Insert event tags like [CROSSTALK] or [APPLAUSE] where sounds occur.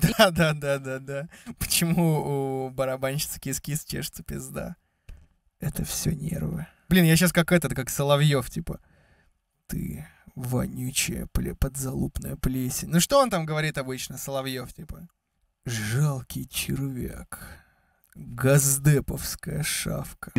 [LAUGHS] Да, да, да, да, да. Почему у барабанщицы кис-кис чешется пизда? Это все нервы. Блин, я сейчас как этот, как Соловьев, типа. Ты вонючая пле подзалупная плесень. Ну что он там говорит обычно, Соловьев, типа? Жалкий червяк. Газдеповская шавка.